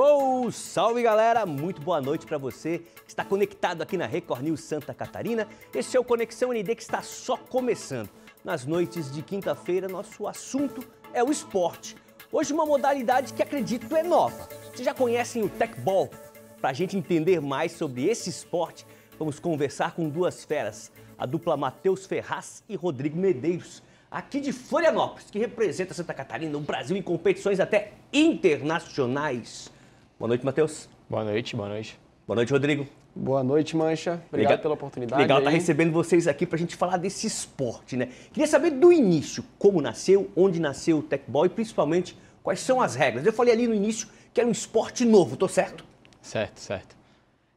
Uou! Salve galera, muito boa noite para você que está conectado aqui na Record News Santa Catarina. Esse é o Conexão ND que está só começando. Nas noites de quinta-feira, nosso assunto é o esporte. Hoje uma modalidade que acredito é nova. Vocês já conhecem o techball? Para a gente entender mais sobre esse esporte, vamos conversar com duas feras, a dupla Matheus Ferraz e Rodrigo Medeiros, aqui de Florianópolis, que representa Santa Catarina, o Brasil em competições até internacionais. Boa noite, Matheus. Boa noite, boa noite. Boa noite, Rodrigo. Boa noite, Mancha. Obrigado legal, pela oportunidade. Legal estar tá recebendo vocês aqui para a gente falar desse esporte, né? Queria saber do início, como nasceu, onde nasceu o Tecball e principalmente quais são as regras. Eu falei ali no início que era um esporte novo, tô certo? Certo, certo.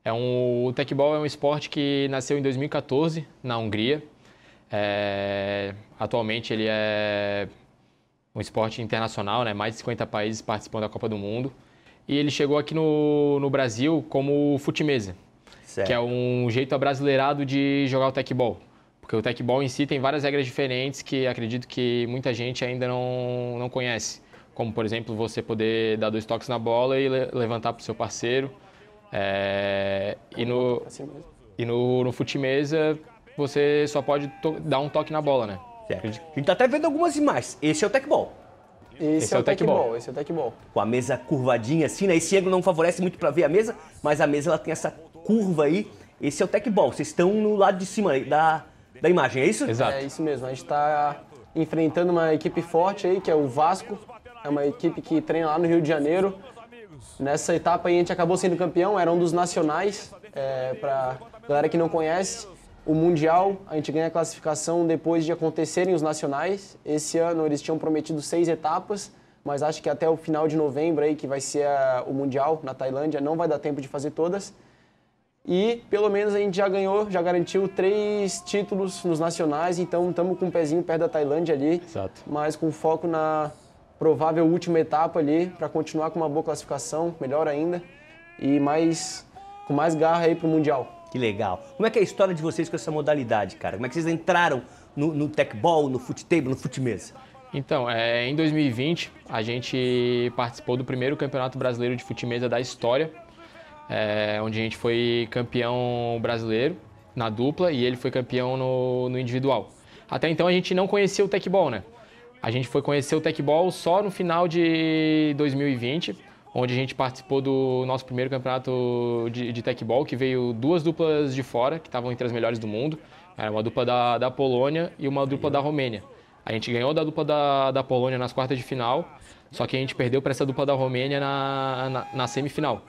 É um, o Tecball é um esporte que nasceu em 2014 na Hungria. É, atualmente ele é um esporte internacional, né? Mais de 50 países participam da Copa do Mundo e ele chegou aqui no, no Brasil como futimesa, certo. que é um jeito abrasileirado de jogar o tecbol. Porque o tecbol em si tem várias regras diferentes que acredito que muita gente ainda não, não conhece. Como, por exemplo, você poder dar dois toques na bola e le levantar para o seu parceiro. É, e no, assim e no, no futimesa você só pode dar um toque na bola, né? Certo. A gente tá até vendo algumas imagens. Esse é o tecbol. Esse, esse é, é, o tecball. ball. esse é o tecball. Com a mesa curvadinha assim, né? Esse ângulo não favorece muito para ver a mesa, mas a mesa ela tem essa curva aí. Esse é o ball. Vocês estão no lado de cima aí da, da imagem, é isso? Exato. É isso mesmo. A gente está enfrentando uma equipe forte aí, que é o Vasco. É uma equipe que treina lá no Rio de Janeiro. Nessa etapa aí a gente acabou sendo campeão, era um dos nacionais, é, para galera que não conhece. O Mundial, a gente ganha a classificação depois de acontecerem os nacionais. Esse ano eles tinham prometido seis etapas, mas acho que até o final de novembro, aí, que vai ser a, o Mundial na Tailândia, não vai dar tempo de fazer todas. E pelo menos a gente já ganhou, já garantiu três títulos nos nacionais, então estamos com um pezinho perto da Tailândia ali, Exato. mas com foco na provável última etapa ali, para continuar com uma boa classificação, melhor ainda, e mais com mais garra aí para o Mundial. Que legal. Como é que é a história de vocês com essa modalidade, cara? Como é que vocês entraram no, no techball, no foot table, no futmesa? mesa? Então, é, em 2020, a gente participou do primeiro Campeonato Brasileiro de Fute Mesa da história, é, onde a gente foi campeão brasileiro na dupla e ele foi campeão no, no individual. Até então a gente não conhecia o techball, né? A gente foi conhecer o techball só no final de 2020 onde a gente participou do nosso primeiro campeonato de, de techball, que veio duas duplas de fora, que estavam entre as melhores do mundo. Era uma dupla da, da Polônia e uma dupla da Romênia. A gente ganhou da dupla da, da Polônia nas quartas de final, só que a gente perdeu para essa dupla da Romênia na, na, na, semifinal.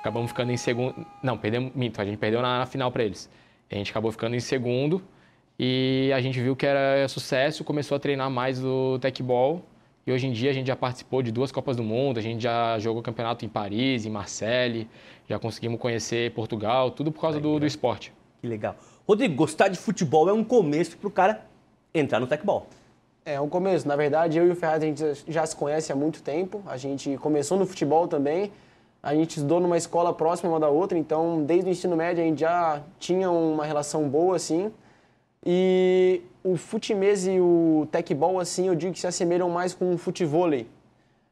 Acabamos ficando em segundo. Não, perdemos. Minto, a gente perdeu na, na final para eles. A gente acabou ficando em segundo e a gente viu que era sucesso, começou a treinar mais o techball e hoje em dia a gente já participou de duas Copas do Mundo, a gente já jogou campeonato em Paris, em Marseille, já conseguimos conhecer Portugal, tudo por causa do, do né? esporte. Que legal. Rodrigo, gostar de futebol é um começo para o cara entrar no tecbol. É, é um começo. Na verdade, eu e o Ferraz a gente já se conhece há muito tempo. A gente começou no futebol também. A gente estudou numa escola próxima uma da outra, então desde o ensino médio a gente já tinha uma relação boa assim. E o futimês e o tecbol, assim, eu digo que se assemelham mais com o futevôlei.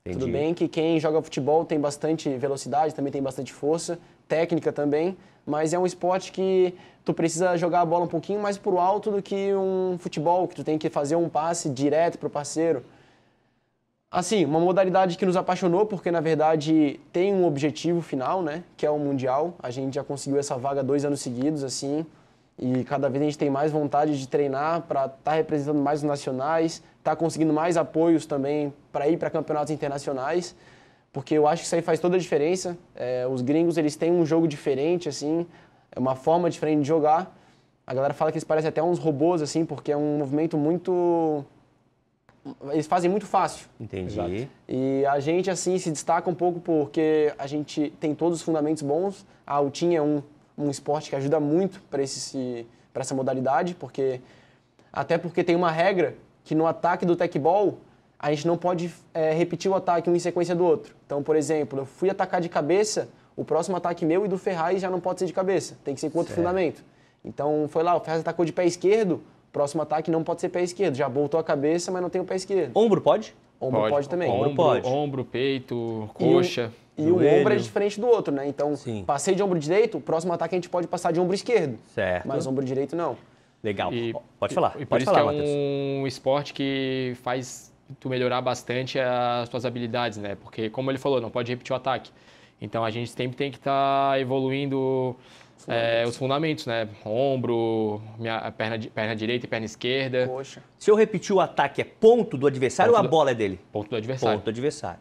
Entendi. Tudo bem que quem joga futebol tem bastante velocidade, também tem bastante força, técnica também, mas é um esporte que tu precisa jogar a bola um pouquinho mais pro alto do que um futebol, que tu tem que fazer um passe direto pro parceiro. Assim, uma modalidade que nos apaixonou, porque na verdade tem um objetivo final, né? Que é o Mundial. A gente já conseguiu essa vaga dois anos seguidos, assim. E cada vez a gente tem mais vontade de treinar para estar tá representando mais os nacionais, estar tá conseguindo mais apoios também para ir para campeonatos internacionais, porque eu acho que isso aí faz toda a diferença. É, os gringos eles têm um jogo diferente, assim, é uma forma diferente de jogar. A galera fala que eles parecem até uns robôs, assim, porque é um movimento muito. Eles fazem muito fácil. Entendi. Exato. E a gente, assim, se destaca um pouco porque a gente tem todos os fundamentos bons. A Altinha é um um esporte que ajuda muito para essa modalidade, porque até porque tem uma regra que no ataque do ball a gente não pode é, repetir o ataque um em sequência do outro. Então, por exemplo, eu fui atacar de cabeça, o próximo ataque meu e do Ferraz já não pode ser de cabeça, tem que ser com outro certo. fundamento. Então, foi lá, o Ferraz atacou de pé esquerdo, próximo ataque não pode ser pé esquerdo, já voltou a cabeça, mas não tem o pé esquerdo. Ombro pode? Ombro pode, pode também. Ombro, ombro pode. Ombro, peito, coxa. E, e o um ombro é diferente do outro, né? Então, Sim. passei de ombro direito, o próximo ataque a gente pode passar de ombro esquerdo. Certo. Mas ombro direito não. Legal. E, pode falar. E, pode falar, é um esporte que faz tu melhorar bastante as tuas habilidades, né? Porque, como ele falou, não pode repetir o ataque. Então, a gente sempre tem que estar tá evoluindo é, fundamentos. É, os fundamentos, né? Ombro, minha perna, perna direita e perna esquerda. Poxa. Se eu repetir o ataque, é ponto do adversário ponto ou a do... bola é dele? Ponto do adversário. Ponto do adversário.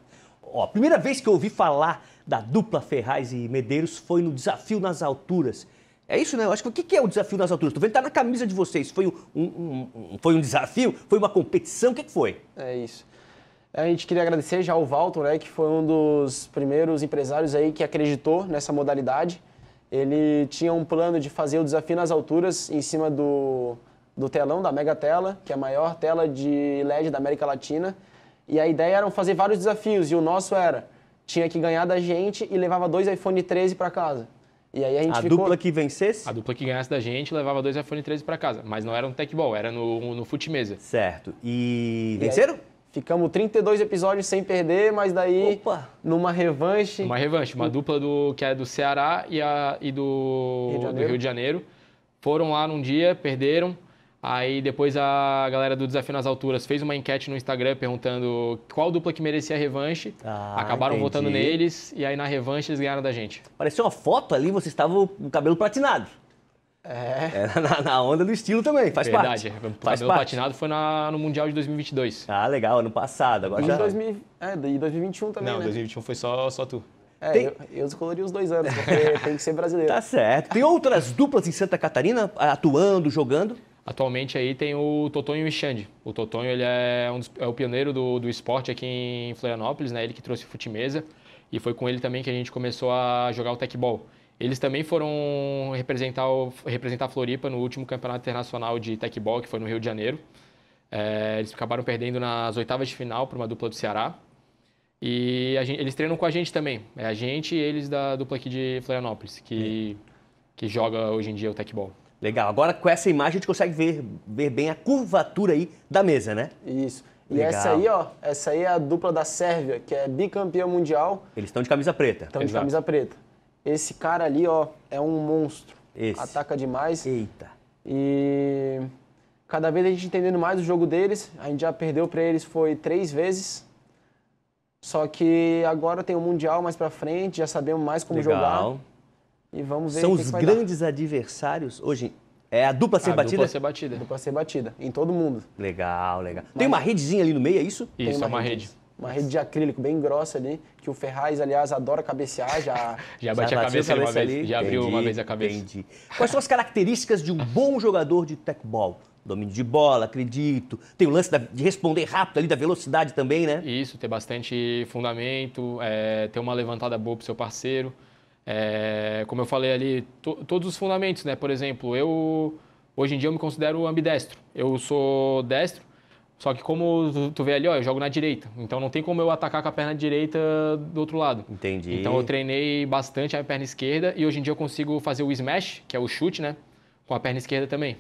Ó, a primeira vez que eu ouvi falar da dupla Ferraz e Medeiros foi no Desafio nas Alturas. É isso, né? Eu acho que o que é o desafio nas alturas? Tô vendo que tá na camisa de vocês. Foi um, um, um, foi um desafio? Foi uma competição? O que, que foi? É isso. A gente queria agradecer já ao Valton, né, que foi um dos primeiros empresários aí que acreditou nessa modalidade. Ele tinha um plano de fazer o desafio nas alturas em cima do, do telão da Mega Tela, que é a maior tela de LED da América Latina. E a ideia era fazer vários desafios, e o nosso era, tinha que ganhar da gente e levava dois iPhone 13 para casa. E aí a gente a ficou... dupla que vencesse? A dupla que ganhasse da gente levava dois iPhone 13 para casa. Mas não era no Tecball era no, no Fute Mesa. Certo. E, e venceram? Ficamos 32 episódios sem perder, mas daí Opa. numa revanche... Uma revanche, uma dupla do, que é do Ceará e, a, e do, Rio do Rio de Janeiro. Foram lá num dia, perderam Aí depois a galera do Desafio nas Alturas fez uma enquete no Instagram perguntando qual dupla que merecia a revanche. Ah, Acabaram entendi. votando neles e aí na revanche eles ganharam da gente. Pareceu uma foto ali, você estava com o cabelo platinado. É. é na, na, onda do estilo também, faz Verdade. parte. Verdade, o cabelo parte. platinado foi na, no Mundial de 2022. Ah, legal, ano passado. Agora e já... 2000, é, e 2021 também, Não, né? 2021 foi só, só tu. É, tem... eu, eu descolori os dois anos, porque tem que ser brasileiro. Tá certo. Tem outras duplas em Santa Catarina atuando, jogando? Atualmente aí tem o Totonho e o Xande. O Totonho ele é, um dos, é o pioneiro do, do esporte aqui em Florianópolis, né? Ele que trouxe o futimeza e foi com ele também que a gente começou a jogar o tecbol. Eles também foram representar, o, representar a Floripa no último campeonato internacional de tecbol, que foi no Rio de Janeiro. É, eles acabaram perdendo nas oitavas de final para uma dupla do Ceará. E gente, eles treinam com a gente também. É a gente e eles da dupla aqui de Florianópolis, que, que joga hoje em dia o tecbol. Legal. Agora com essa imagem a gente consegue ver, ver bem a curvatura aí da mesa, né? Isso. E Legal. essa aí, ó, essa aí é a dupla da Sérvia, que é bicampeã mundial. Eles estão de camisa preta. Estão de camisa preta. Esse cara ali, ó, é um monstro. Esse. Ataca demais. Eita. E cada vez a gente entendendo mais o jogo deles. A gente já perdeu para eles foi três vezes. Só que agora tem o mundial mais para frente, já sabemos mais como Legal. jogar. E vamos ver São os é grandes dar. adversários hoje. É a dupla ser a batida? Dupla ser batida. Dupla ser batida, em todo mundo. Legal, legal. Tem uma redezinha ali no meio, é isso? Isso, Tem uma é uma rede. rede uma rede de acrílico bem grossa ali, que o Ferraz, aliás, adora cabecear, já... já bate já a cabeça, cabeça uma vez, já abriu entendi, uma vez a cabeça. Entendi. Quais são as características de um bom jogador de tecbol? Domínio de bola, acredito. Tem o lance da, de responder rápido ali, da velocidade também, né? Isso, ter bastante fundamento, é, ter uma levantada boa pro seu parceiro. É, como eu falei ali, to, todos os fundamentos, né? Por exemplo, eu hoje em dia eu me considero ambidestro. Eu sou destro, só que como tu, vê ali, ó, eu jogo na direita. Então não tem como eu atacar com a perna direita do outro lado. Entendi. Então eu treinei bastante a perna esquerda e hoje em dia eu consigo fazer o smash, que é o chute, né? Com a perna esquerda também.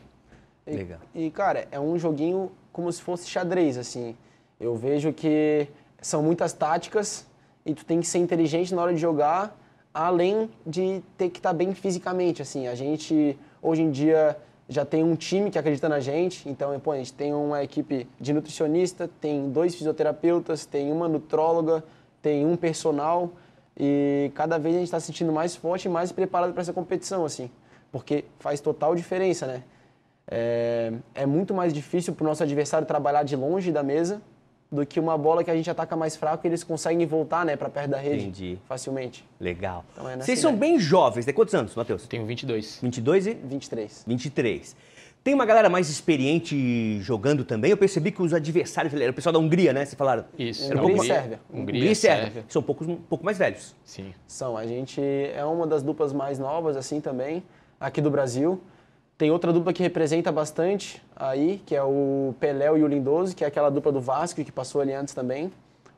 E, Legal. E, cara, é um joguinho como se fosse xadrez, assim. Eu vejo que são muitas táticas e tu tem que ser inteligente na hora de jogar além de ter que estar bem fisicamente, assim. A gente, hoje em dia, já tem um time que acredita na gente, então, pô, a gente tem uma equipe de nutricionista, tem dois fisioterapeutas, tem uma nutróloga, tem um personal, e cada vez a gente está se sentindo mais forte e mais preparado para essa competição, assim. Porque faz total diferença, né? É, é muito mais difícil para o nosso adversário trabalhar de longe da mesa do que uma bola que a gente ataca mais fraco e eles conseguem voltar, né, para perto da rede Entendi. facilmente. Legal. Então é Vocês são bem jovens, tem né? quantos anos, Matheus? tenho 22. 22 e 23. 23. Tem uma galera mais experiente jogando também. Eu percebi que os adversários, o pessoal da Hungria, né? Vocês falaram? Isso. Era é Hungria, e Sérvia. Hungria, Hungria e Sérvia. Sérvia. São poucos, pouco, um pouco mais velhos. Sim. São. A gente é uma das duplas mais novas, assim, também, aqui do Brasil. Tem outra dupla que representa bastante aí, que é o Pelé e o Lindoso, que é aquela dupla do Vasco que passou ali antes também.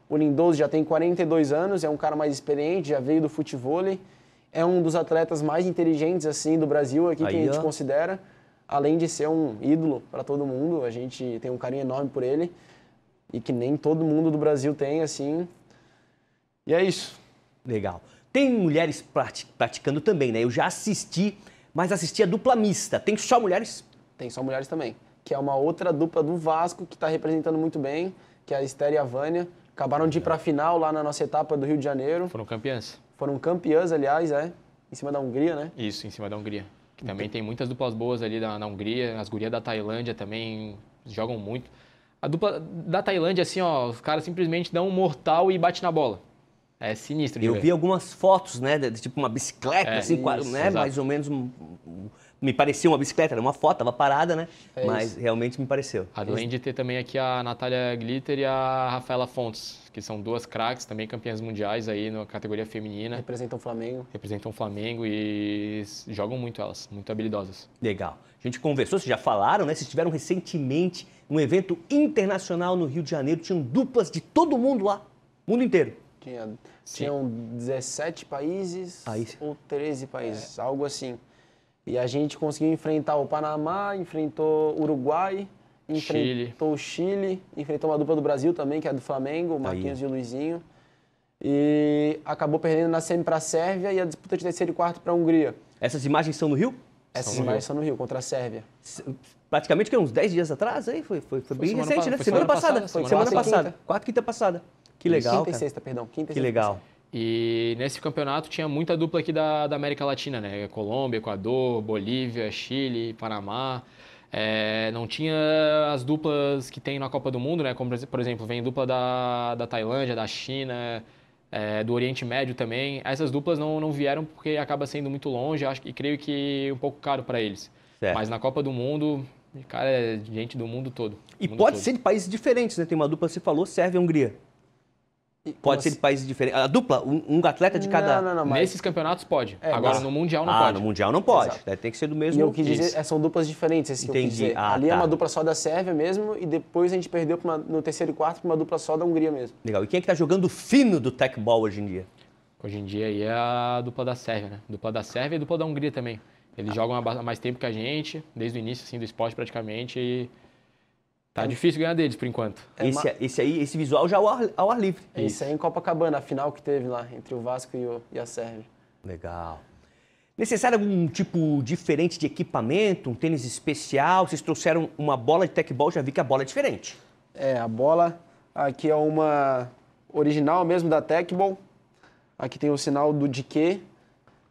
O Lindoso já tem 42 anos, é um cara mais experiente, já veio do futebol, é um dos atletas mais inteligentes assim do Brasil aqui aí, que a gente ó. considera, além de ser um ídolo para todo mundo, a gente tem um carinho enorme por ele e que nem todo mundo do Brasil tem assim. E é isso. Legal. Tem mulheres praticando também, né? Eu já assisti mas assistia dupla mista. Tem só mulheres? Tem só mulheres também. Que é uma outra dupla do Vasco que está representando muito bem, que é a Esther e a Vânia. Acabaram de ir para a final lá na nossa etapa do Rio de Janeiro. Foram campeãs. Foram campeãs, aliás, é. Em cima da Hungria, né? Isso, em cima da Hungria. Que também tem muitas duplas boas ali na, na Hungria. As gurias da Tailândia também jogam muito. A dupla da Tailândia, assim, ó, os caras simplesmente dão um mortal e bate na bola. É sinistro. eu ver. vi algumas fotos, né? De, tipo uma bicicleta, é, assim, isso, né, mais ou menos. Um, me parecia uma bicicleta, era uma foto, tava parada, né? É Mas isso. realmente me pareceu. Além de ter também aqui a Natália Glitter e a Rafaela Fontes, que são duas craques, também campeãs mundiais aí na categoria feminina. Representam o Flamengo. Representam o Flamengo e jogam muito elas, muito habilidosas. Legal. A gente conversou, vocês já falaram, né? Vocês tiveram recentemente um evento internacional no Rio de Janeiro, tinham duplas de todo mundo lá, mundo inteiro tinha, tinham 17 países Aí. ou 13 países, é. algo assim. E a gente conseguiu enfrentar o Panamá, enfrentou o Uruguai, enfrentou Chile. o Chile, enfrentou uma dupla do Brasil também, que é a do Flamengo, o tá Marquinhos Aí. e o Luizinho. E acabou perdendo na semi para a Sérvia e a disputa de terceiro e quarto para a Hungria. Essas imagens são no Rio? Essas imagens são no Rio, contra a Sérvia. Praticamente que uns 10 dias atrás, aí foi, foi, foi, foi bem recente, né? Semana, semana, passada, passada. Foi semana, semana passada. Quinta. Quarta, quinta passada. Que legal. Quinta e sexta, perdão. Quinta que legal. E nesse campeonato tinha muita dupla aqui da, da América Latina, né? Colômbia, Equador, Bolívia, Chile, Panamá. É, não tinha as duplas que tem na Copa do Mundo, né? Como, por exemplo, vem dupla da, da Tailândia, da China, é, do Oriente Médio também. Essas duplas não, não vieram porque acaba sendo muito longe acho, e creio que um pouco caro para eles. Certo. Mas na Copa do Mundo, cara, é gente do mundo todo. E mundo pode todo. ser de países diferentes, né? Tem uma dupla, você falou, Sérvia e Hungria. Pode Nossa. ser de países diferentes. A dupla, um, um atleta de cada. Não, não, não, mas... Nesses campeonatos pode. É, Agora mas... no Mundial não ah, pode. No Mundial não pode. Tem que ser do mesmo. E eu quis dizer, são duplas diferentes. Esse Entendi. Ah, Ali é tá. é uma dupla só da Sérvia mesmo e depois a gente perdeu uma, no terceiro e quarto para uma dupla só da Hungria mesmo. Legal. E quem é que tá jogando fino do tech ball hoje em dia? Hoje em dia aí é a dupla da Sérvia, né? Dupla da Sérvia e dupla da Hungria também. Eles ah. jogam há mais tempo que a gente, desde o início assim, do esporte praticamente. E Tá então difícil ganhar deles por enquanto. É esse, esse, aí, esse visual já ao é ar, ao ar livre. Isso. Isso aí é em Copacabana, a final que teve lá entre o Vasco e, o, e a Sérvia. Legal. Necessário algum tipo diferente de equipamento, um tênis especial? Vocês trouxeram uma bola de tecbol, já vi que a bola é diferente. É, a bola aqui é uma original mesmo da Tecbol. Aqui tem o sinal do DQ.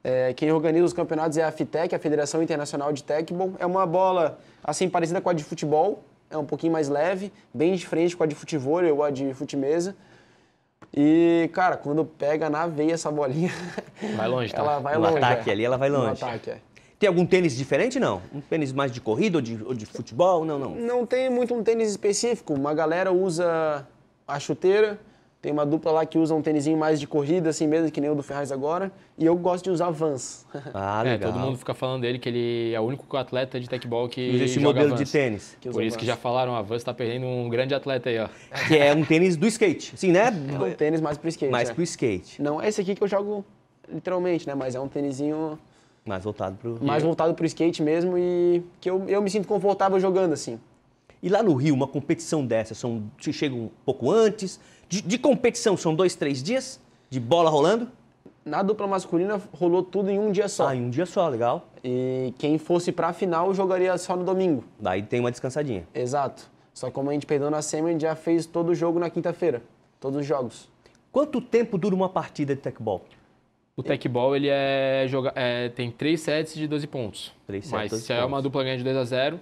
É, quem organiza os campeonatos é a FITEC, a Federação Internacional de Tecbol. É uma bola assim parecida com a de futebol, é um pouquinho mais leve, bem de frente com a de futebol ou a de futimesa. E, cara, quando pega na veia essa bolinha. Vai longe, tá? Ela vai no longe. ataque é. ali, ela vai longe. No ataque, é. Tem algum tênis diferente, não? Um tênis mais de corrida ou de, ou de futebol? Não, não. Não tem muito um tênis específico. Uma galera usa a chuteira, tem uma dupla lá que usa um tênisinho mais de corrida, assim mesmo, que nem o do Ferraz agora. E eu gosto de usar Vans. Ah, é, legal. É, todo mundo fica falando dele que ele é o único atleta de tecbol que usa esse modelo Vans. de tênis. Por isso Vans. que já falaram, a Vans está perdendo um grande atleta aí, ó. Que é um tênis do skate, sim, né? É um tênis mais pro skate. Mais é. pro skate. Não é esse aqui que eu jogo literalmente, né? Mas é um tênisinho... Mais voltado pro... Mais voltado pro skate mesmo e que eu, eu me sinto confortável jogando, assim. E lá no Rio, uma competição dessa, são, chega um pouco antes de, de competição, são dois, três dias de bola rolando? Na dupla masculina rolou tudo em um dia só. Ah, em um dia só, legal. E quem fosse pra final jogaria só no domingo. Daí tem uma descansadinha. Exato. Só que como a gente perdeu na semi, a gente já fez todo o jogo na quinta-feira. Todos os jogos. Quanto tempo dura uma partida de tecbol? O tecbol, ele é, joga, é, tem três sets de 12 pontos. Três sets, Mas se pontos. é uma dupla ganha de 2 a 0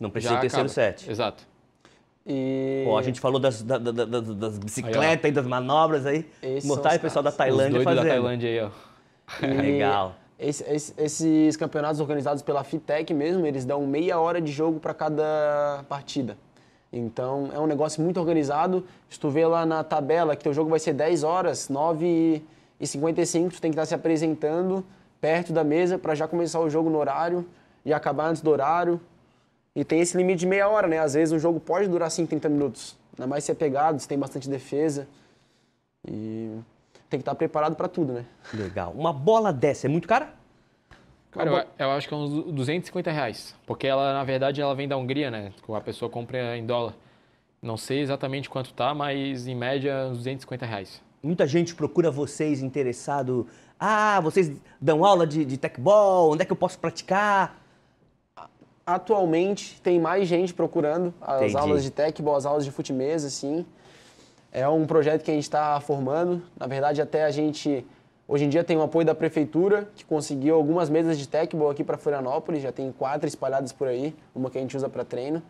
Não precisa ter terceiro set. Exato. E... a gente falou das, da, da, da, das bicicletas aí, e das manobras aí. Esses o pessoal da Tailândia Os fazendo. da Tailândia aí, ó. É e... Legal. Esse, esse, esses campeonatos organizados pela Fitec mesmo, eles dão meia hora de jogo para cada partida. Então é um negócio muito organizado. Se tu vê lá na tabela que teu jogo vai ser 10 horas, 9 e 55, tu tem que estar tá se apresentando perto da mesa para já começar o jogo no horário e acabar antes do horário. E tem esse limite de meia hora, né? Às vezes um jogo pode durar assim 30 minutos. Ainda mais se é pegado, se tem bastante defesa. E tem que estar tá preparado para tudo, né? Legal. Uma bola dessa é muito cara? Cara, eu, eu, acho que é uns 250 reais. Porque ela, na verdade, ela vem da Hungria, né? Tipo, a pessoa compra em dólar. Não sei exatamente quanto tá, mas em média, uns 250 reais. Muita gente procura vocês interessado. Ah, vocês dão aula de, de tech ball, onde é que eu posso praticar? atualmente tem mais gente procurando as Entendi. aulas de techball, as aulas de futimesa, assim. É um projeto que a gente está formando. Na verdade, até a gente hoje em dia tem o apoio da prefeitura que conseguiu algumas mesas de techball aqui para Florianópolis. Já tem quatro espalhadas por aí, uma que a gente usa para treino.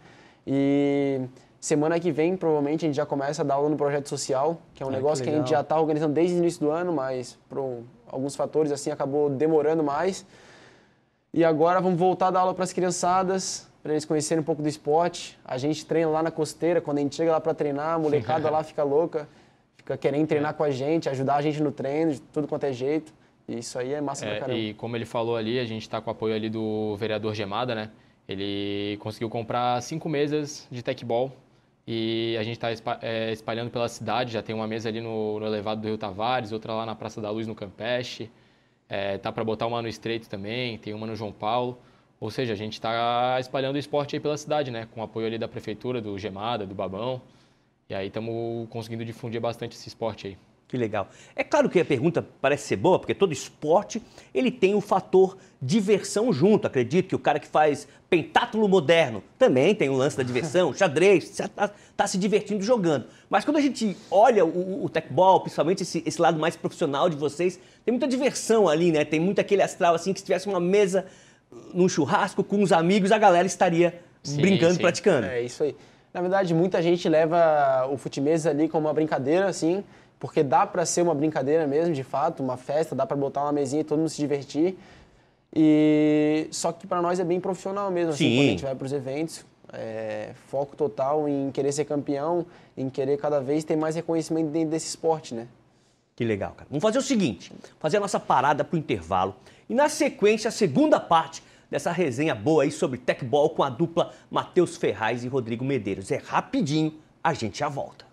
E semana que vem provavelmente a gente já começa a dar aula no projeto social, que é um negócio que, que a gente já está organizando desde o início do ano, mas por alguns fatores assim acabou demorando mais. E agora vamos voltar a dar aula para as criançadas, para eles conhecerem um pouco do esporte. A gente treina lá na costeira, quando a gente chega lá para treinar, a molecada lá fica louca, fica querendo treinar com a gente, ajudar a gente no treino, de tudo quanto é jeito. E isso aí é massa é, pra caramba. E como ele falou ali, a gente está com o apoio ali do vereador Gemada, né? Ele conseguiu comprar cinco mesas de tecbol e a gente está é, espalhando pela cidade. Já tem uma mesa ali no, no elevado do Rio Tavares, outra lá na Praça da Luz, no Campeche. É, tá para botar uma no Estreito também, tem uma no João Paulo. Ou seja, a gente está espalhando o esporte aí pela cidade, né? Com apoio ali da prefeitura, do Gemada, do Babão. E aí estamos conseguindo difundir bastante esse esporte aí. Que legal. É claro que a pergunta parece ser boa, porque todo esporte ele tem o um fator diversão junto. Acredito que o cara que faz pentátulo moderno também tem o um lance da diversão, xadrez, está tá se divertindo jogando. Mas quando a gente olha o, o techball, principalmente esse, esse, lado mais profissional de vocês, tem muita diversão ali, né? Tem muito aquele astral assim que se tivesse uma mesa num churrasco com os amigos, a galera estaria sim, brincando, sim. praticando. É isso aí. Na verdade, muita gente leva o futimesa ali como uma brincadeira, assim, porque dá para ser uma brincadeira mesmo, de fato, uma festa, dá para botar uma mesinha e todo mundo se divertir. E só que para nós é bem profissional mesmo, Sim. assim, quando a gente vai para os eventos, é, foco total em querer ser campeão, em querer cada vez ter mais reconhecimento dentro desse esporte, né? Que legal, cara. Vamos fazer o seguinte, fazer a nossa parada pro intervalo e na sequência a segunda parte dessa resenha boa aí sobre Tech Ball com a dupla Matheus Ferraz e Rodrigo Medeiros. É rapidinho, a gente já volta.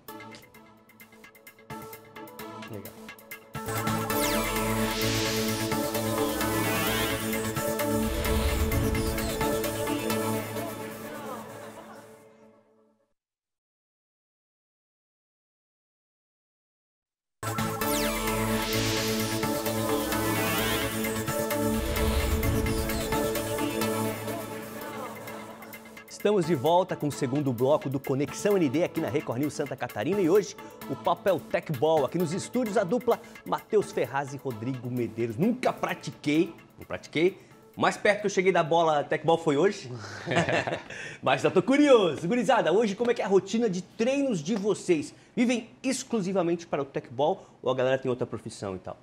Estamos de volta com o segundo bloco do Conexão ND aqui na Record News Santa Catarina e hoje o papel é Tech Ball. Aqui nos estúdios a dupla Matheus Ferraz e Rodrigo Medeiros. Nunca pratiquei, não pratiquei, mais perto que eu cheguei da bola Tecball foi hoje. Mas já tô curioso. Gurizada, hoje como é que é a rotina de treinos de vocês? Vivem exclusivamente para o Tecball ou a galera tem outra profissão e tal?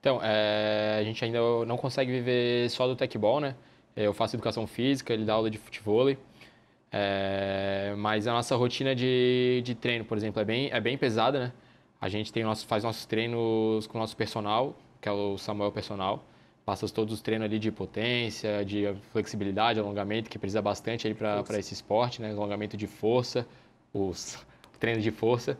Então, é, a gente ainda não consegue viver só do Tecball, né? Eu faço educação física, ele dá aula de futebol. É, mas a nossa rotina de, de treino, por exemplo, é bem, é bem pesada, né? A gente tem nosso, faz nossos treinos com o nosso personal, que é o Samuel Personal. Passa todos os treinos ali de potência, de flexibilidade, alongamento, que precisa bastante ali para esse esporte, né? Alongamento de força, os treinos de força.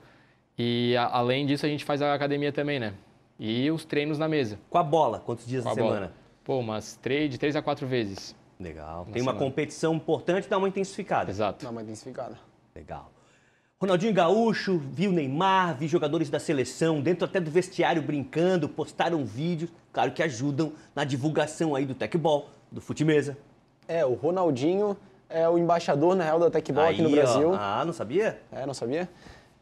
E a, além disso, a gente faz a academia também, né? E os treinos na mesa. Com a bola, quantos dias na semana? Bola. Pô, umas três, de três a quatro vezes. Legal. Tem uma competição importante, dá uma intensificada. Exato. Dá uma intensificada. Legal. Ronaldinho Gaúcho, viu Neymar, vi jogadores da seleção, dentro até do vestiário brincando, postaram vídeos, claro que ajudam na divulgação aí do tecbol, do Futimeza. É, o Ronaldinho é o embaixador, na real, da tecbol aqui no Brasil. Ó. Ah, não sabia? É, não sabia.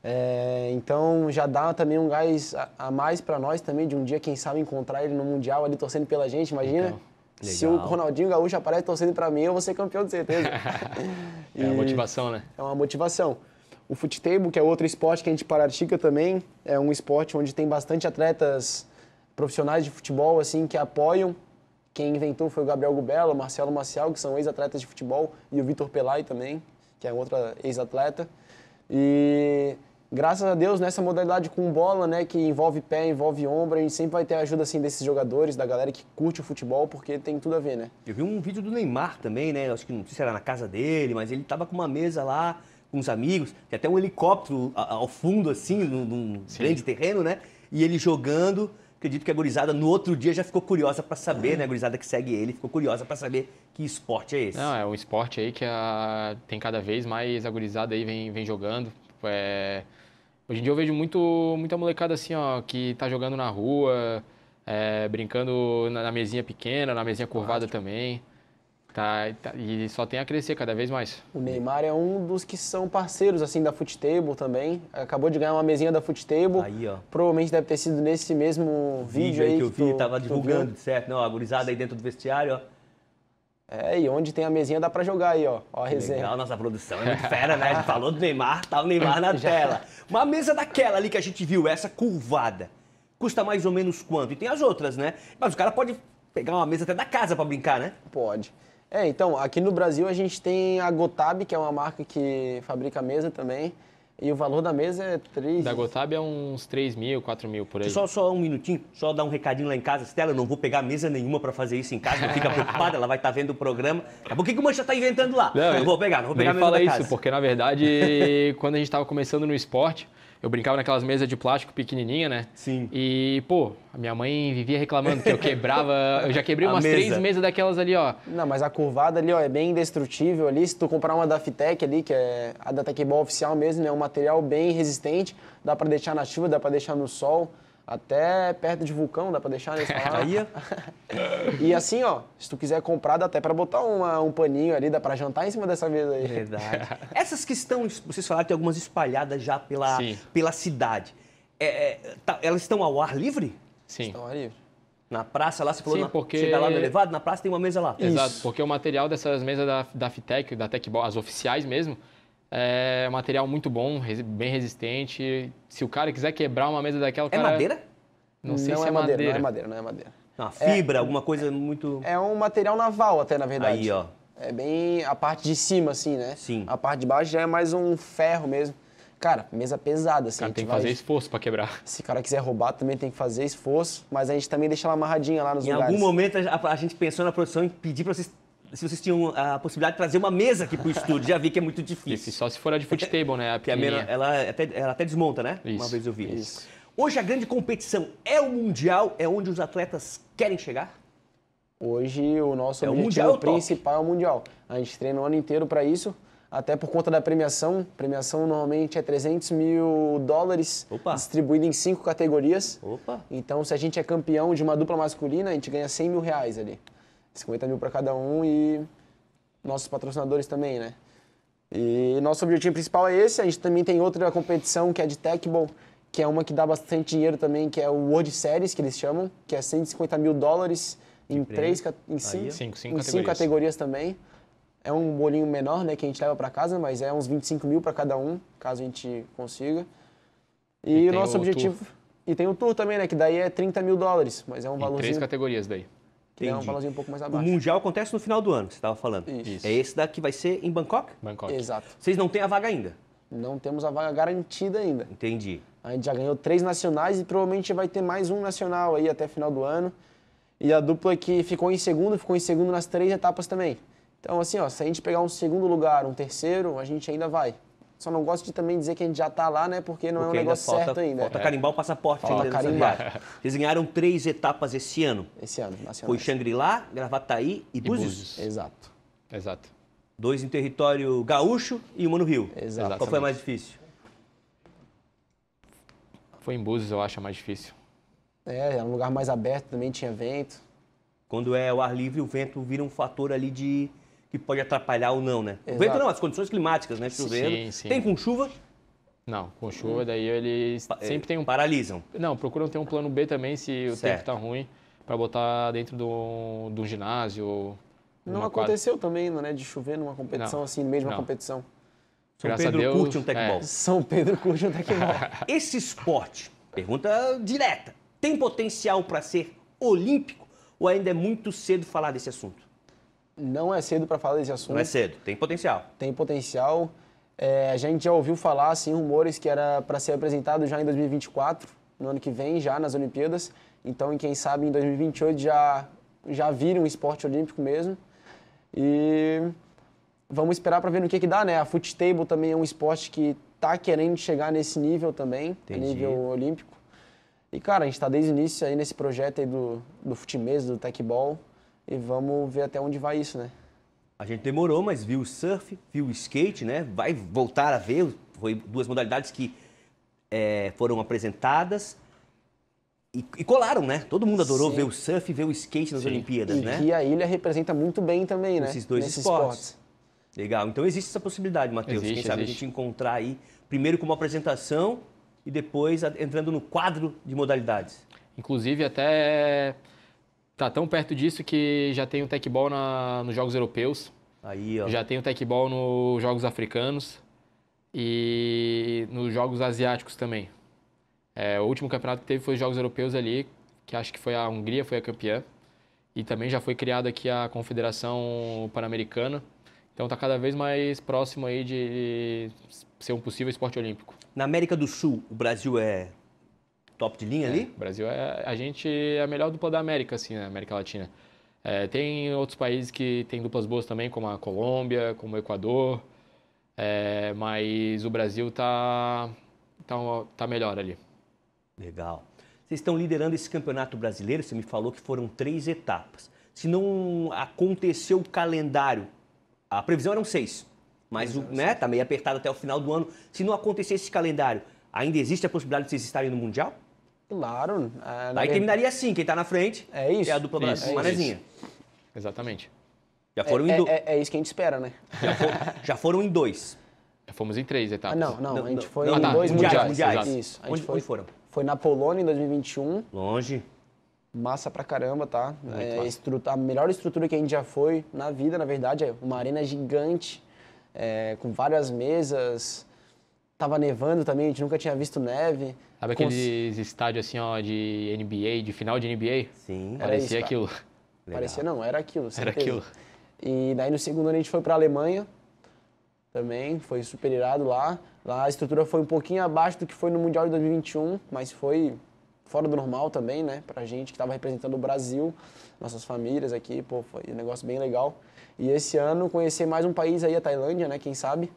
É, então já dá também um gás a, a mais para nós também, de um dia, quem sabe, encontrar ele no Mundial ali torcendo pela gente, imagina. Então. Legal. Se o Ronaldinho Gaúcho aparece torcendo para mim, eu vou ser campeão de certeza. é uma motivação, né? É uma motivação. O foot table, que é outro esporte que a gente pratica também, é um esporte onde tem bastante atletas profissionais de futebol assim que apoiam. Quem inventou foi o Gabriel Gubela, o Marcelo Maciel, que são ex-atletas de futebol, e o Vitor Pelai também, que é outra ex-atleta. E graças a Deus, nessa modalidade com bola, né, que envolve pé, envolve ombro, a gente sempre vai ter a ajuda assim, desses jogadores, da galera que curte o futebol, porque tem tudo a ver, né? Eu vi um vídeo do Neymar também, né? Acho que não sei se era na casa dele, mas ele tava com uma mesa lá com os amigos, tem até um helicóptero ao fundo, assim, num, Sim. grande terreno, né? E ele jogando. Acredito que a gurizada no outro dia já ficou curiosa para saber, uhum. né? A gurizada que segue ele ficou curiosa para saber que esporte é esse. Não, é um esporte aí que a... tem cada vez mais a gurizada aí vem, vem jogando. É, Hoje em dia eu vejo muito, muita molecada assim, ó, que tá jogando na rua, é, brincando na, na, mesinha pequena, na mesinha curvada também. Tá, tá, e só tem a crescer cada vez mais. O Neymar é um dos que são parceiros assim da Foot Table também. Acabou de ganhar uma mesinha da Foot Table. Aí, ó. Provavelmente deve ter sido nesse mesmo vídeo, vídeo aí que, que eu vi, tu, tava divulgando, certo? Não, a gurizada aí dentro do vestiário, ó. É, e onde tem a mesinha dá pra jogar aí, ó. Ó a resenha. Legal, nossa produção é muito fera, né? Falou do Neymar, tá o Neymar na tela. Uma mesa daquela ali que a gente viu, essa curvada, custa mais ou menos quanto? E tem as outras, né? Mas o cara pode pegar uma mesa até da casa para brincar, né? Pode. É, então, aqui no Brasil a gente tem a Gotab, que é uma marca que fabrica mesa também. E o valor da mesa é 3... Da Gotab é uns 3 mil, 4 mil, por aí. Só, só um minutinho, só dar um recadinho lá em casa. Estela, eu não vou pegar mesa nenhuma para fazer isso em casa, não fica preocupada, ela vai estar tá vendo o programa. Daqui a pouco, o que o Mancha está inventando lá? Não, não vou pegar, não vou pegar nem mesa fala isso, casa. porque na verdade, quando a gente estava começando no esporte, eu brincava naquelas mesas de plástico pequenininha, né? Sim. E, pô, a minha mãe vivia reclamando que eu quebrava. eu já quebrei umas mesa. três mesas daquelas ali, ó. Não, mas a curvada ali, ó, é bem indestrutível ali. Se tu comprar uma da Fitec ali, que é a da Tecball oficial mesmo, né? é Um material bem resistente. Dá para deixar na chuva, dá para deixar no sol até perto de vulcão, dá para deixar nesse né? e assim, ó, se tu quiser comprar, dá até para botar uma, um paninho ali, dá para jantar em cima dessa mesa aí. Verdade. Essas que estão, vocês falaram, tem algumas espalhadas já pela, pela cidade. É, é, tá, elas estão ao ar livre? Sim. Estão ao ar livre. Na praça lá, você falou, Sim, na, porque... chega lá no elevado, na praça tem uma mesa lá. Exato, Isso. porque o material dessas mesas da, da Fitec, da Tecbol, as oficiais mesmo, é um material muito bom, bem resistente. Se o cara quiser quebrar uma mesa daquela, é cara... É madeira? Não sei não se é, é madeira, madeira. Não é madeira, não é madeira. Não, fibra, é, alguma coisa muito... É um material naval até, na verdade. Aí, ó. É bem a parte de cima, assim, né? Sim. A parte de baixo já é mais um ferro mesmo. Cara, mesa pesada, assim. Cara, tem que vai... fazer esforço para quebrar. Se o cara quiser roubar, também tem que fazer esforço, mas a gente também deixa ela amarradinha lá nos em lugares. Em algum momento a, gente pensou na produção em pedir para vocês se vocês tinham a possibilidade de trazer uma mesa aqui para o estúdio. Já vi que é muito difícil. Esse só se for a de foot table, né? A que a ela, até, ela até desmonta, né? Isso, uma vez eu vi. Isso. Hoje a grande competição é o Mundial, é onde os atletas querem chegar? Hoje o nosso é objetivo o principal é o Mundial. A gente treina o ano inteiro para isso, até por conta da premiação. A premiação normalmente é 300 mil dólares, Opa. distribuído em cinco categorias. Opa. Então, se a gente é campeão de uma dupla masculina, a gente ganha 100 mil reais ali. 50 mil para cada um e nossos patrocinadores também, né? E nosso objetivo principal é esse. A gente também tem outra competição que é de Techball, que é uma que dá bastante dinheiro também, que é o World Series, que eles chamam, que é 150 mil dólares em, três, em, cinco, cinco, cinco, em categorias. cinco categorias também. É um bolinho menor, né, que a gente leva para casa, mas é uns 25 mil para cada um, caso a gente consiga. E, e o nosso objetivo... E tem o Tour também, né, que daí é 30 mil dólares, mas é um valor... valorzinho. três categorias daí. Entendi. É um valorzinho um pouco mais abaixo. O Mundial acontece no final do ano, você estava falando. Isso. É esse daqui vai ser em Bangkok? Bangkok. Exato. Vocês não têm a vaga ainda? Não temos a vaga garantida ainda. Entendi. A gente já ganhou três nacionais e provavelmente vai ter mais um nacional aí até final do ano. E a dupla que ficou em segundo, ficou em segundo nas três etapas também. Então, assim, ó, se a gente pegar um segundo lugar, um terceiro, a gente ainda vai. Só não gosto de também dizer que a gente já está lá, né? Porque não porque é um negócio falta, certo ainda. Falta é. carimbar o passaporte. Falta carimbar. Desenharam três etapas esse ano. Esse ano, nacionais. Foi Xangri-Lá, Gravataí e, e Búzios. Búzios. Exato. Exato. Dois em território gaúcho e uma no Rio. Exato. Qual foi a mais difícil? Foi em Búzios, eu acho, a mais difícil. É, era um lugar mais aberto, também tinha vento. Quando é o ar livre, o vento vira um fator ali de que pode atrapalhar ou não, né? Exato. O vento não, as condições climáticas, né? Chovendo. Sim, sim. Tem com chuva? Não, com chuva daí eles pa é, sempre tem um... Paralisam? Não, procuram ter um plano B também se o certo. tempo tá ruim, para botar dentro do, do ginásio. Não aconteceu quadra. também, né, de chover numa competição não. assim, no meio de uma não. competição. São Graças Pedro Deus, curte um tecbol. É. São Pedro curte um tecbol. Esse esporte, pergunta direta, tem potencial para ser olímpico ou ainda é muito cedo falar desse assunto? Não é cedo para falar desse assunto. Não é cedo, tem potencial. Tem potencial. É, a gente já ouviu falar assim rumores que era para ser apresentado já em 2024, no ano que vem, já nas Olimpíadas. Então, e quem sabe em 2028 já já vire um esporte olímpico mesmo. E vamos esperar para ver no que que dá, né? A foot table também é um esporte que tá querendo chegar nesse nível também, nível olímpico. E cara, a gente está desde o início aí nesse projeto aí do do futebol, do techball e vamos ver até onde vai isso, né? A gente demorou, mas viu o surf, viu o skate, né? Vai voltar a ver, foi duas modalidades que é, foram apresentadas e, e, colaram, né? Todo mundo adorou Sim. ver o surf e ver o skate nas Sim. Olimpíadas, e né? E a ilha representa muito bem também, né? Esses dois Nesses esportes. esportes. Legal, então existe essa possibilidade, Matheus. Quem sabe existe. a gente encontrar aí, primeiro como apresentação e depois entrando no quadro de modalidades. Inclusive até Tá tão perto disso que já tem o techball na, nos Jogos Europeus. Aí, ó. Já tem o techball nos Jogos Africanos e nos Jogos Asiáticos também. É, o último campeonato que teve foi os Jogos Europeus ali, que acho que foi a Hungria, foi a campeã. E também já foi criada aqui a Confederação Pan-Americana. Então está cada vez mais próximo aí de ser um possível esporte olímpico. Na América do Sul, o Brasil é top de linha é, ali? O Brasil é a gente é a melhor dupla da América, assim, na né, América Latina. É, tem outros países que tem duplas boas também, como a Colômbia, como o Equador, é, mas o Brasil tá, tá, tá melhor ali. Legal. Vocês estão liderando esse campeonato brasileiro, você me falou que foram três etapas. Se não aconteceu o calendário, a previsão eram seis, mas o, né, tá meio apertado até o final do ano. Se não acontecer esse calendário, ainda existe a possibilidade de vocês estarem no Mundial? Claro. É, Aí terminaria assim, quem está na frente é, isso, é a dupla isso, Manezinha. Isso. Exatamente. Já foram é, em dois. É, é, é, isso que a gente espera, né? Já, for, já foram em dois. Já fomos em três etapas. Ah, não, não, não, a gente foi não, em tá, dois mundiais. mundiais. Isso. Onde, foi, onde, foram? Foi na Polônia em 2021. Longe. Massa pra caramba, tá? É, A melhor estrutura que a gente já foi na vida, na verdade, é uma arena gigante, é, com várias mesas, Tava nevando também, a gente nunca tinha visto neve. Sabe aqueles estádios assim, ó, de NBA, de final de NBA? Sim. Parecia isso, aquilo. Legal. Parecia não, era aquilo. Certeza. Era aquilo. E daí no segundo ano a gente foi para Alemanha também, foi super irado lá. Lá a estrutura foi um pouquinho abaixo do que foi no Mundial de 2021, mas foi fora do normal também, né? Pra gente que tava representando o Brasil, nossas famílias aqui, pô, foi um negócio bem legal. E esse ano conhecer mais um país aí, a Tailândia, né? Quem sabe?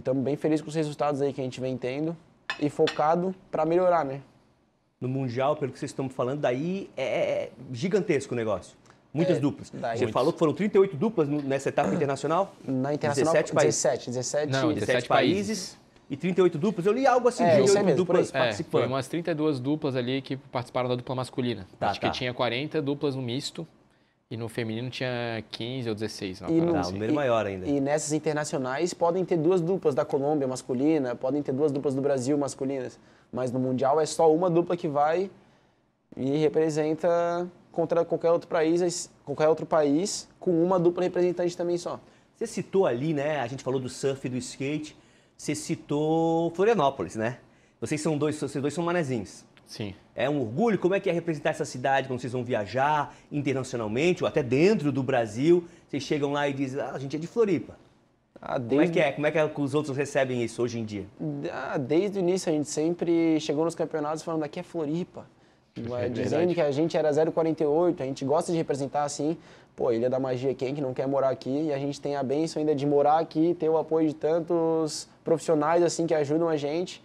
estamos bem felizes com os resultados aí que a gente vem tendo e focado para melhorar, né? No Mundial, pelo que vocês estão falando, daí é, é, é gigantesco o negócio. Muitas é, duplas. Daí, Você muitos. falou que foram 38 duplas nessa etapa internacional? Na internacional, 17 países. 17, 17, Não, 17, 17 países. E 38 duplas, eu li algo assim, é, 38 mesmo, duplas participando. É, foi umas 32 duplas ali que participaram da dupla masculina. Tá, Acho tá. que tinha 40 duplas no misto e no feminino tinha 15 ou 16, não, e no, assim. número é maior ainda. E nessas internacionais podem ter duas duplas da Colômbia masculina, podem ter duas duplas do Brasil masculinas, mas no mundial é só uma dupla que vai e representa contra qualquer outro país, qualquer outro país com uma dupla representante também só. Você citou ali, né? A gente falou do surf e do skate. Você citou Florianópolis, né? Vocês são dois, vocês dois são manezinhos. Sim. É um orgulho? Como é que é representar essa cidade quando vocês vão viajar internacionalmente ou até dentro do Brasil? Vocês chegam lá e dizem, ah, a gente é de Floripa. Ah, desde... Como é que é? Como é que, é que os outros recebem isso hoje em dia? Ah, desde o início a gente sempre chegou nos campeonatos falando aqui é Floripa. É dizendo que a gente era 048, a gente gosta de representar assim, pô, Ilha da Magia, é quem que não quer morar aqui? E a gente tem a benção ainda de morar aqui, ter o apoio de tantos profissionais assim que ajudam a gente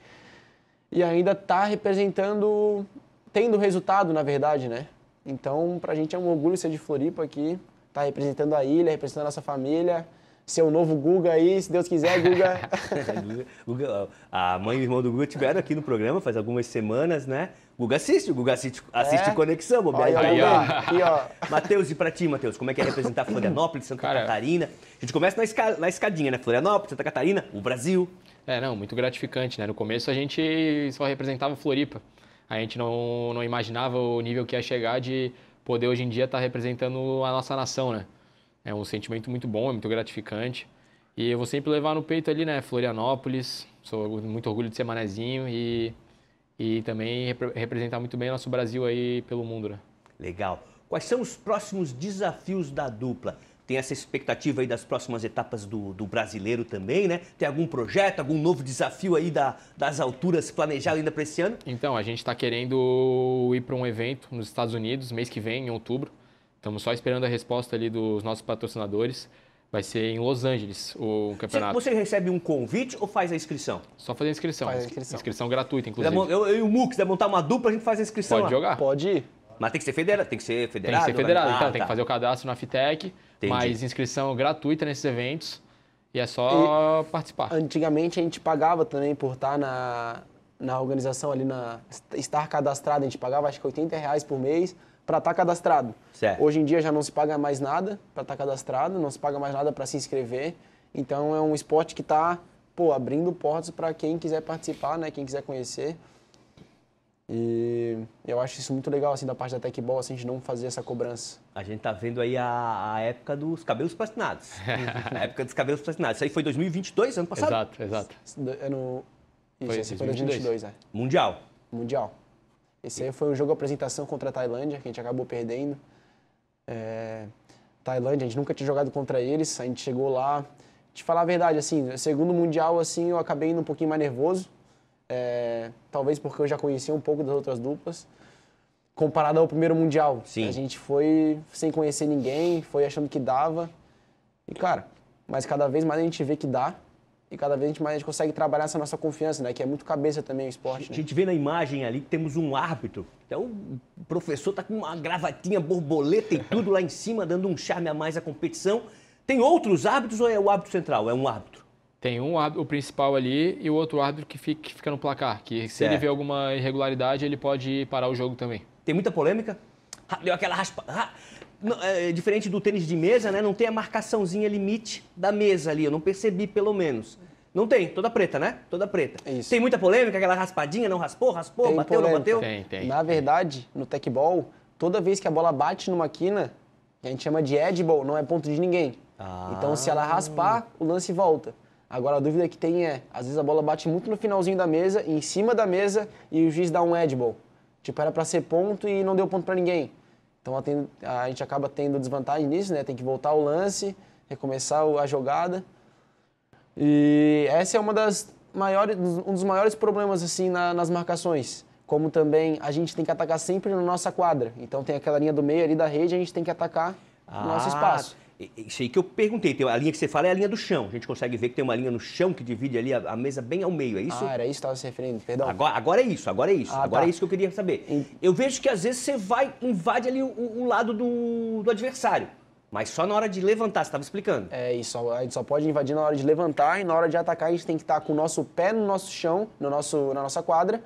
e ainda está representando, tendo resultado, na verdade, né? Então, para a gente é um orgulho ser de Floripa aqui, tá representando a ilha, representando a nossa família, ser o novo Guga aí, se Deus quiser, Guga. Guga a mãe e o irmão do Guga tiveram aqui no programa faz algumas semanas, né? Guga assiste, Guga assiste, assiste é? Conexão, bobeira. Matheus, e para ti, Matheus, como é que é representar Florianópolis, Santa Cara, Catarina? A gente começa na, esca na escadinha, né? Florianópolis, Santa Catarina, o Brasil. É, não, muito gratificante, né? No começo a gente só representava Floripa. A gente não, não imaginava o nível que ia chegar de poder hoje em dia estar tá representando a nossa nação, né? É um sentimento muito bom, é muito gratificante. E eu vou sempre levar no peito ali, né? Florianópolis, sou muito orgulho de ser manezinho e, e também repre representar muito bem o nosso Brasil aí pelo mundo, né? Legal. Quais são os próximos desafios da dupla? Tem essa expectativa aí das próximas etapas do, do brasileiro também, né? Tem algum projeto, algum novo desafio aí da, das alturas planejado ainda para esse ano? Então, a gente está querendo ir para um evento nos Estados Unidos mês que vem, em outubro. Estamos só esperando a resposta ali dos nossos patrocinadores. Vai ser em Los Angeles o campeonato. Você, recebe um convite ou faz a inscrição? Só fazer a inscrição. Faz a inscrição. Inscrição gratuita, inclusive. Eu, eu e o Mux, deve montar uma dupla, a gente faz a inscrição. Pode lá. jogar? Pode ir. Mas tem que ser federado, tem que ser federado. Então, ah, tem que ser federado, então tem que fazer o cadastro na FITEC, Entendi. mas inscrição gratuita nesses eventos e é só e participar. Antigamente a gente pagava também por estar na, na organização ali, na estar cadastrado, a gente pagava acho que 80 reais por mês para estar tá cadastrado. Certo. Hoje em dia já não se paga mais nada para estar tá cadastrado, não se paga mais nada para se inscrever. Então é um esporte que está abrindo portas para quem quiser participar, né? quem quiser conhecer. E eu acho isso muito legal, assim, da parte da ball assim, de não fazer essa cobrança. A gente tá vendo aí a, a época dos cabelos platinados. a época dos cabelos platinados. Isso aí foi 2022, ano passado? Exato, exato. É no... Isso, foi, esse 2022. foi 2022, é. Mundial? Mundial. Esse aí foi um jogo apresentação contra a Tailândia, que a gente acabou perdendo. É... Tailândia, a gente nunca tinha jogado contra eles, a gente chegou lá. Te falar a verdade, assim, segundo Mundial, assim, eu acabei indo um pouquinho mais nervoso é, talvez porque eu já conhecia um pouco das outras duplas, comparado ao primeiro Mundial. Sim. A gente foi sem conhecer ninguém, foi achando que dava. E, cara, mas cada vez mais a gente vê que dá. E cada vez mais a gente consegue trabalhar essa nossa confiança, né? Que é muito cabeça também o esporte. A né? gente né? vê na imagem ali que temos um árbitro. Então o professor tá com uma gravatinha borboleta e tudo lá em cima, dando um charme a mais à competição. Tem outros árbitros ou é o árbitro central? É um árbitro? Tem um árbitro, o principal ali e o outro árbitro que fica, que fica no placar, que se ele vê alguma irregularidade, ele pode parar o jogo também. Tem muita polêmica? Ah, deu aquela raspa. Ah, não, é, diferente do tênis de mesa, né? Não tem a marcaçãozinha limite da mesa ali. Eu não percebi, pelo menos. Não tem, toda preta, né? Toda preta. É isso. Tem muita polêmica, aquela raspadinha, não raspou, raspou, tem bateu, polêmica. não bateu? Tem, tem. Na verdade, no tecball, toda vez que a bola bate numa quina, a gente chama de edge ball, não é ponto de ninguém. Ah. Então, se ela raspar, o lance volta. Agora a dúvida que tem é, às vezes a bola bate muito no finalzinho da mesa, em cima da mesa, e o juiz dá um edible. Tipo, era para ser ponto e não deu ponto para ninguém. Então a, gente acaba tendo desvantagem nisso, né? Tem que voltar o lance, recomeçar a jogada. E essa é uma das maiores, um dos maiores problemas assim na, nas marcações. Como também a gente tem que atacar sempre na nossa quadra. Então tem aquela linha do meio ali da rede, a gente tem que atacar ah, no nosso ah, espaço. Isso aí que eu perguntei, tem a linha que você fala é a linha do chão. A gente consegue ver que tem uma linha no chão que divide ali a, a mesa bem ao meio, é isso? Ah, era isso que estava se referindo, perdão. Agora, agora, é isso, agora é isso. Ah, agora tá. é isso que eu queria saber. Eu vejo que às vezes você vai, invade ali o, o lado do, do adversário. Mas só na hora de levantar, você estava explicando. É isso, a gente só pode invadir na hora de levantar e na hora de atacar a gente tem que estar tá com o nosso pé no nosso chão, no nosso, na nossa quadra,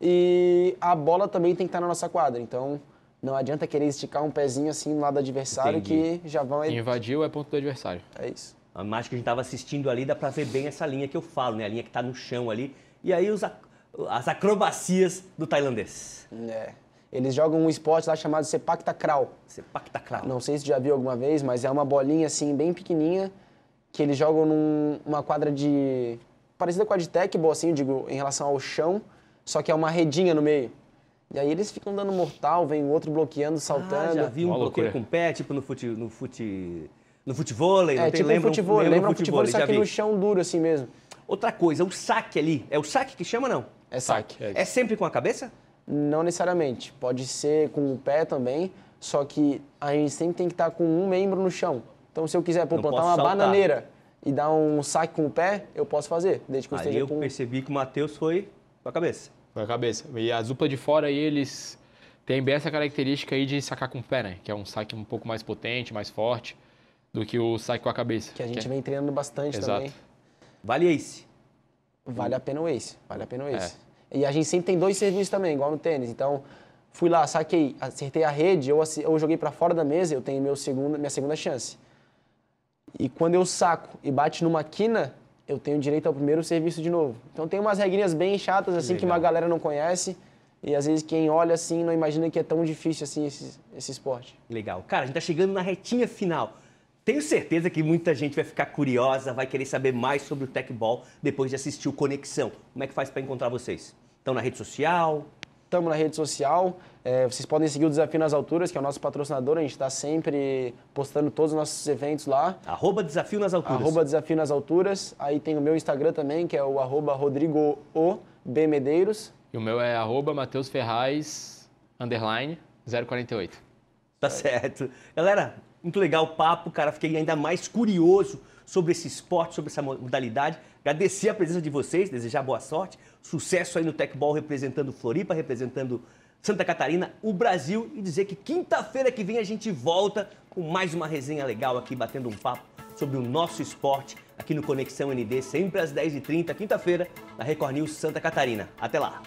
e a bola também tem que estar tá na nossa quadra. Então, não adianta querer esticar um pezinho assim no lado do adversário Entendi. que já vão. Invadiu é ponto do adversário. É isso. A ah, mágica que a gente estava assistindo ali dá para ver bem essa linha que eu falo, né? A linha que está no chão ali. E aí os, as acrobacias do tailandês. É. Eles jogam um esporte lá chamado Sepak Takraw. Sepak Takraw. Não sei se já viu alguma vez, mas é uma bolinha assim bem pequenininha que eles jogam numa num, quadra de parecida com a de tec, boa assim, digo, em relação ao chão, só que é uma redinha no meio. E aí eles ficam dando mortal, vem o outro bloqueando, saltando. Ah, já vi um bloqueio com pé, tipo no fute, no fute, no futevôlei, é, não tem? tipo lembra um futebol, lembra, lembra um futebol, só que no chão duro assim mesmo. Outra coisa, o saque ali, é o saque que chama não? É saque. É, é sempre com a cabeça? Não necessariamente, pode ser com o pé também, só que a gente sempre tem que estar tá com um membro no chão. Então se eu quiser pô, plantar uma saltar. bananeira e dar um saque com o pé, eu posso fazer, desde que eu aí esteja eu com... eu percebi que o Matheus foi com a cabeça a cabeça. E a dupla de fora aí, eles têm bem essa característica aí de sacar com o pé, né? Que é um saque um pouco mais potente, mais forte do que o saque com a cabeça. Que a gente que é vem treinando bastante Exato. também. Vale ace. Vale a pena o ace. Vale a pena o é. ace. É. E a gente sempre tem dois serviços também, igual no tênis. Então, fui lá, saquei, acertei a rede, ou, eu joguei para fora da mesa, eu tenho meu segundo, minha segunda chance. E quando eu saco e bate numa quina, eu tenho direito ao primeiro serviço de novo. Então tem umas regrinhas bem chatas, assim, Legal. que uma galera não conhece. E às vezes quem olha assim não imagina que é tão difícil assim esse, esse esporte. Legal. Cara, a gente tá chegando na retinha final. Tenho certeza que muita gente vai ficar curiosa, vai querer saber mais sobre o Tecball depois de assistir o Conexão. Como é que faz para encontrar vocês? Estão na rede social? Estamos na rede social. É, vocês podem seguir o Desafio nas Alturas, que é o nosso patrocinador. A gente está sempre postando todos os nossos eventos lá. Arroba Desafio nas Alturas. Arroba Desafio nas Alturas. Aí tem o meu Instagram também, que é o arroba Rodrigo o B Medeiros. E o meu é arroba Matheus Ferraz, underline, 048. Tá certo. Galera, muito legal o papo, cara. Fiquei ainda mais curioso sobre esse esporte, sobre essa modalidade. Agradecer a presença de vocês, desejar boa sorte. Sucesso aí no Tecball representando Floripa, representando Santa Catarina, o Brasil e dizer que quinta-feira que vem a gente volta com mais uma resenha legal aqui, batendo um papo sobre o nosso esporte aqui no Conexão ND, sempre às 10h30, quinta-feira, na Record News Santa Catarina. Até lá!